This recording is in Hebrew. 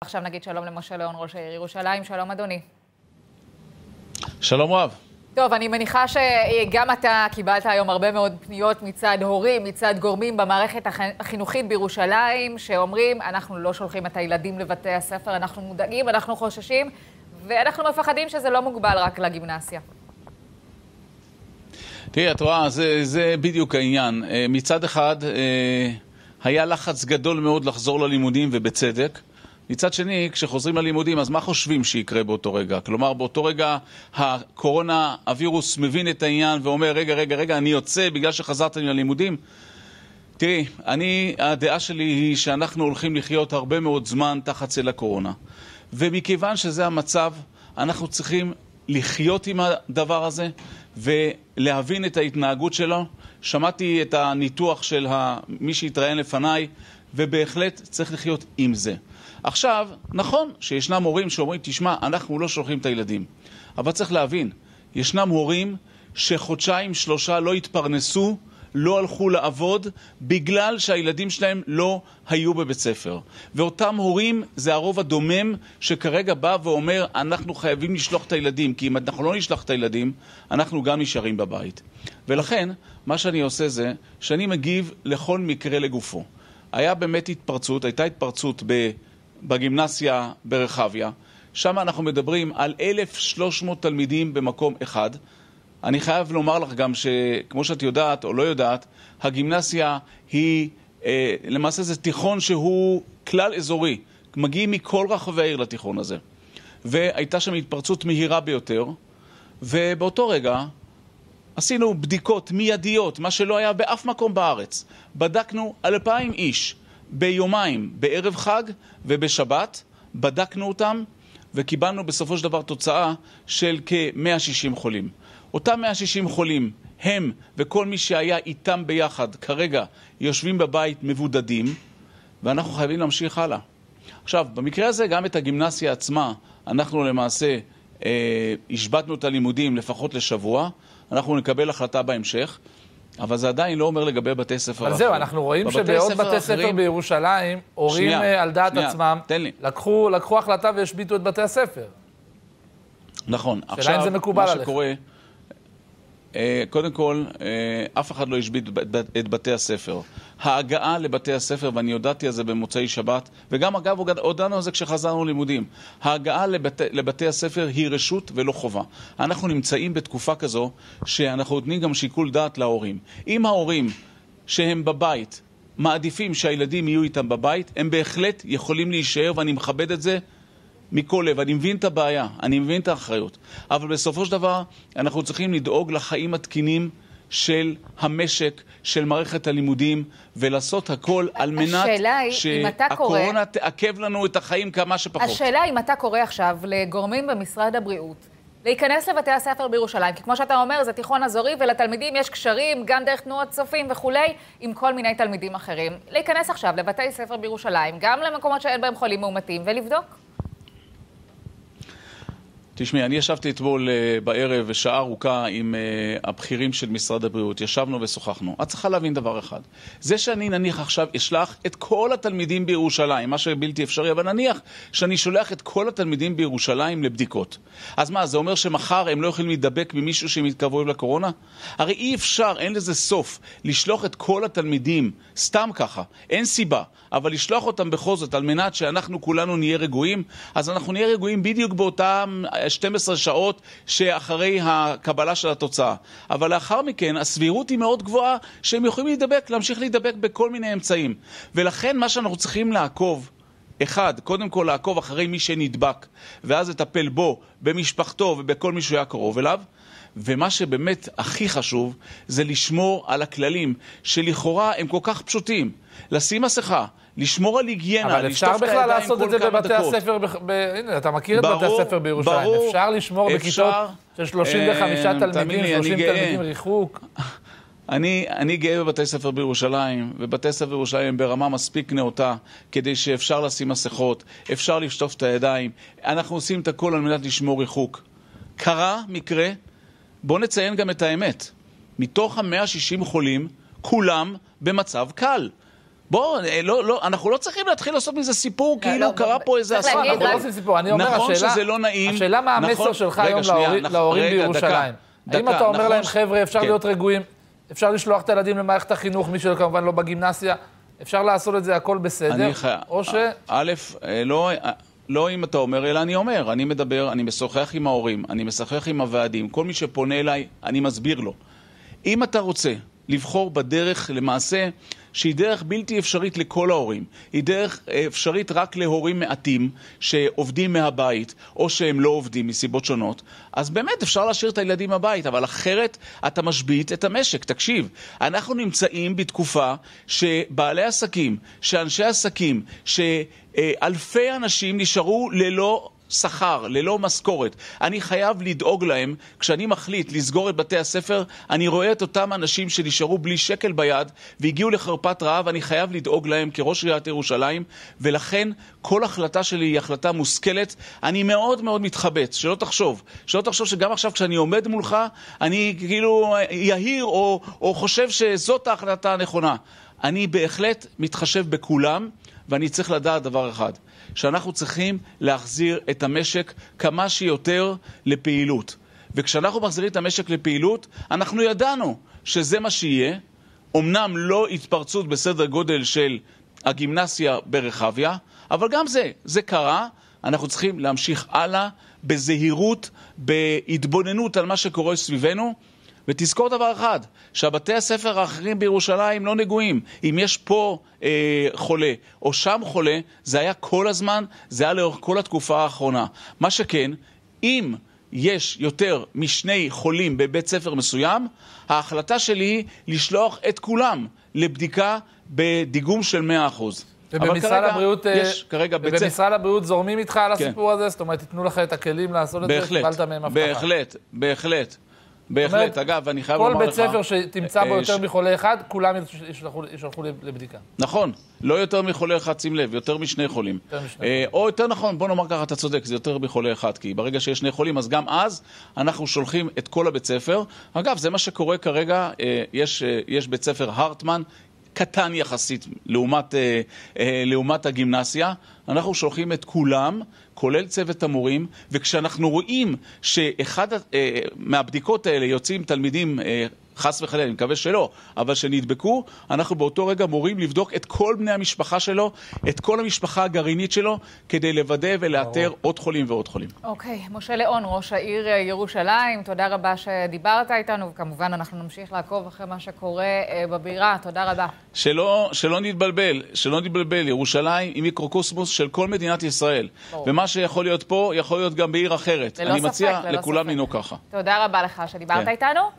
עכשיו נגיד שלום למשה ליאון, ראש העיר ירושלים. שלום, אדוני. שלום רב. טוב, אני מניחה שגם אתה קיבלת היום הרבה מאוד פניות מצד הורים, מצד גורמים במערכת החינוכית בירושלים, שאומרים, אנחנו לא שולחים את הילדים לבתי הספר, אנחנו מודאגים, אנחנו חוששים, ואנחנו מפחדים שזה לא מוגבל רק לגימנסיה. תראי, את רואה, זה, זה בדיוק העניין. אה, מצד אחד, אה, היה לחץ גדול מאוד לחזור ללימודים, ובצדק. מצד שני, כשחוזרים ללימודים, אז מה חושבים שיקרה באותו רגע? כלומר, באותו רגע הקורונה, הווירוס מבין את העניין ואומר, רגע, רגע, רגע, אני יוצא בגלל שחזרתם ללימודים? תראי, אני, הדעה שלי היא שאנחנו הולכים לחיות הרבה מאוד זמן תחת צל הקורונה. ומכיוון שזה המצב, אנחנו צריכים לחיות עם הדבר הזה ולהבין את ההתנהגות שלו. שמעתי את הניתוח של מי שהתראיין לפניי, ובהחלט צריך לחיות עם זה. עכשיו, נכון שישנם הורים שאומרים, תשמע, אנחנו לא שולחים את הילדים. אבל צריך להבין, ישנם הורים שחודשיים, שלושה לא התפרנסו, לא הלכו לעבוד, בגלל שהילדים שלהם לא היו בבית ספר. ואותם הורים זה הרוב הדומם שכרגע בא ואומר, אנחנו חייבים לשלוח את הילדים, כי אם אנחנו לא נשלח את הילדים, אנחנו גם נשארים בבית. ולכן, מה שאני עושה זה, שאני מגיב לכל מקרה לגופו. היה באמת התפרצות, הייתה התפרצות ב... בגימנסיה ברחביה. שם אנחנו מדברים על 1,300 תלמידים במקום אחד. אני חייב לומר לך גם שכמו שאת יודעת או לא יודעת, הגימנסיה היא, אה, למעשה זה תיכון שהוא כלל אזורי. מגיעים מכל רחבי העיר לתיכון הזה. והייתה שם התפרצות מהירה ביותר, ובאותו רגע עשינו בדיקות מיידיות, מה שלא היה באף מקום בארץ. בדקנו אלפיים איש. ביומיים, בערב חג ובשבת, בדקנו אותם וקיבלנו בסופו של דבר תוצאה של כ-160 חולים. אותם 160 חולים, הם וכל מי שהיה איתם ביחד כרגע יושבים בבית מבודדים, ואנחנו חייבים להמשיך הלאה. עכשיו, במקרה הזה גם את הגימנסיה עצמה, אנחנו למעשה אה, השבתנו את הלימודים לפחות לשבוע, אנחנו נקבל החלטה בהמשך. אבל זה עדיין לא אומר לגבי בתי ספר אחרים. אז זהו, אנחנו רואים שבעוד בתי ספר אחרים, בירושלים, הורים שנייה, אה, על דעת שנייה, עצמם, לקחו לקחו החלטה והשביתו את בתי הספר. נכון. השאלה אם זה מקובל עליך. אה, קודם כל, אה, אף אחד לא השבית את בתי הספר. ההגעה לבתי הספר, ואני הודעתי על זה במוצאי שבת, וגם אגב הודענו על זה כשחזרנו לימודים, ההגעה לבת, לבתי הספר היא רשות ולא חובה. אנחנו נמצאים בתקופה כזו שאנחנו נותנים גם שיקול דעת להורים. אם ההורים שהם בבית מעדיפים שהילדים יהיו איתם בבית, הם בהחלט יכולים להישאר, ואני מכבד את זה מכל לב. אני מבין את הבעיה, אני מבין את האחריות, אבל בסופו של דבר אנחנו צריכים לדאוג לחיים התקינים של המשק, של מערכת הלימודים, ולעשות הכל על מנת שהקורונה קורא... תעכב לנו את החיים כמה שפחות. השאלה אם אתה קורא עכשיו לגורמים במשרד הבריאות להיכנס לבתי הספר בירושלים, כי כמו שאתה אומר, זה תיכון אזורי, ולתלמידים יש קשרים, גם דרך תנועות צופים וכולי, עם כל מיני תלמידים אחרים. להיכנס עכשיו לבתי ספר בירושלים, גם למקומות שאין בהם חולים מאומתים, ולבדוק. תשמעי, אני ישבתי אתמול אה, בערב שעה ארוכה עם אה, הבכירים של משרד הבריאות, ישבנו ושוחחנו. את צריכה להבין דבר אחד, זה שאני נניח עכשיו אשלח את כל התלמידים בירושלים, מה שבלתי אפשרי, אבל נניח שאני שולח את כל התלמידים בירושלים לבדיקות. אז מה, זה אומר שמחר הם לא יכולים להידבק ממישהו שהם התקרבו לקורונה? הרי אי אפשר, אין לזה סוף, לשלוח את כל התלמידים סתם ככה, אין סיבה, אבל לשלוח אותם בכל זאת על מנת שאנחנו כולנו נהיה רגועים, אז אנחנו נהיה רגועים בדיוק באותם... אה, 12 שעות שאחרי הקבלה של התוצאה. אבל לאחר מכן הסבירות היא מאוד גבוהה שהם יכולים להידבק, להמשיך להידבק בכל מיני אמצעים. ולכן מה שאנחנו צריכים לעקוב אחד, קודם כל לעקוב אחרי מי שנדבק, ואז לטפל בו, במשפחתו ובכל מי שהיה קרוב אליו. ומה שבאמת הכי חשוב זה לשמור על הכללים שלכאורה הם כל כך פשוטים. לשים מסכה, לשמור על היגיינה, לשטוף את הידיים כל כמה דקות. אבל אפשר בכלל לעשות את זה בבתי דקות. הספר, ב... הנה, אתה מכיר ברור, את בתי הספר בירושלים. ברור, אפשר לשמור אפשר, בכיתות של 35 אה, תלמידים, 30 תלמידים ריחוק. אני, אני גאה בבתי ספר בירושלים, ובתי ספר בירושלים הם ברמה מספיק נאותה כדי שאפשר לשים מסכות, אפשר לשטוף את הידיים. אנחנו עושים את הכל על מנת לשמור ריחוק. קרה מקרה, בואו נציין גם את האמת. מתוך המאה 160 חולים, כולם במצב קל. בואו, אה, לא, לא, אנחנו לא צריכים להתחיל לעשות מזה סיפור, אה, כאילו לא, קרה פה איזה אסון. אנחנו לא עושים סיפור, אני אומר, נכון השאלה, נכון שזה לא נעים. השאלה מה נכון- המסר שלך היום להורים נכון- בירושלים. דקה, האם אתה אומר להם, נכון- חבר'ה, אפשר כן. להיות רגועים? אפשר לשלוח את הילדים למערכת החינוך, מי שכמובן לא בגימנסיה. אפשר לעשות את זה, הכל בסדר. חי... או ש... א', אה, לא... אה, לא אם אתה אומר, אלא אני אומר. אני מדבר, אני משוחח עם ההורים, אני משוחח עם הוועדים. כל מי שפונה אליי, אני מסביר לו. אם אתה רוצה לבחור בדרך, למעשה, שהיא דרך בלתי אפשרית לכל ההורים. היא דרך אפשרית רק להורים מעטים שעובדים מהבית, או שהם לא עובדים מסיבות שונות. אז באמת אפשר להשאיר את הילדים בבית, אבל אחרת אתה משבית את המשק. תקשיב, אנחנו נמצאים בתקופה שבעלי עסקים, שאנשי עסקים, שאלפי אנשים נשארו ללא... שכר, ללא משכורת. אני חייב לדאוג להם. כשאני מחליט לסגור את בתי הספר, אני רואה את אותם אנשים שנשארו בלי שקל ביד והגיעו לחרפת רעב, אני חייב לדאוג להם כראש עיריית ירושלים, ולכן כל החלטה שלי היא החלטה מושכלת. אני מאוד מאוד מתחבט, שלא תחשוב. שלא תחשוב שגם עכשיו כשאני עומד מולך, אני כאילו יהיר או, או חושב שזאת ההחלטה הנכונה. אני בהחלט מתחשב בכולם, ואני צריך לדעת דבר אחד. שאנחנו צריכים להחזיר את המשק כמה שיותר לפעילות. וכשאנחנו מחזירים את המשק לפעילות, אנחנו ידענו שזה מה שיהיה, אמנם לא התפרצות בסדר גודל של הגימנסיה ברחביה, אבל גם זה, זה קרה, אנחנו צריכים להמשיך הלאה בזהירות, בהתבוננות על מה שקורה סביבנו. ותזכור דבר אחד, שהבתי הספר האחרים בירושלים לא נגועים. אם יש פה אה, חולה או שם חולה, זה היה כל הזמן, זה היה לאורך כל התקופה האחרונה. מה שכן, אם יש יותר משני חולים בבית ספר מסוים, ההחלטה שלי היא לשלוח את כולם לבדיקה בדיגום של 100%. ובמשרד הבריאות, אה, יש כרגע הבריאות זורמים איתך על כן. הסיפור כן. הזה? זאת אומרת, ייתנו לך את הכלים לעשות בהחלט, את זה? בהחלט, בהחלט, בהחלט. בהחלט. אגב, אני חייב לומר לך... כל בית ספר שתמצא בו אה, יותר מחולה אחד, כולם יישלחו לבדיקה. נכון. לא יותר מחולה אחד, שים לב, יותר משני אה, חולים. או יותר נכון, בוא נאמר ככה, אתה צודק, זה יותר מחולה אחד, כי ברגע שיש שני חולים, אז גם אז אנחנו שולחים את כל הבית ספר. אגב, זה מה שקורה כרגע, אה, יש בית ספר הרטמן, קטן יחסית לעומת, אה, אה, לעומת הגימנסיה. אנחנו שולחים את כולם, כולל צוות המורים, וכשאנחנו רואים שאחד אה, מהבדיקות האלה יוצאים תלמידים חס וחלילה, אני מקווה שלא, אבל שנדבקו, אנחנו באותו רגע מורים לבדוק את כל בני המשפחה שלו, את כל המשפחה הגרעינית שלו, כדי לוודא ולאתר أو... עוד חולים ועוד חולים. אוקיי, okay, משה ליאון, ראש העיר ירושלים, תודה רבה שדיברת איתנו, וכמובן אנחנו נמשיך לעקוב אחרי מה שקורה אה, בבירה, תודה רבה. שלא, שלא נתבלבל, שלא נתבלבל, ירושלים היא מיקרוקוסמוס של כל מדינת ישראל, أو... ומה שיכול להיות פה, יכול להיות גם בעיר אחרת. ללא ספק, מציע ללא לכולם לנהוג ככה. תודה רבה לך שדיברת כן. איתנו.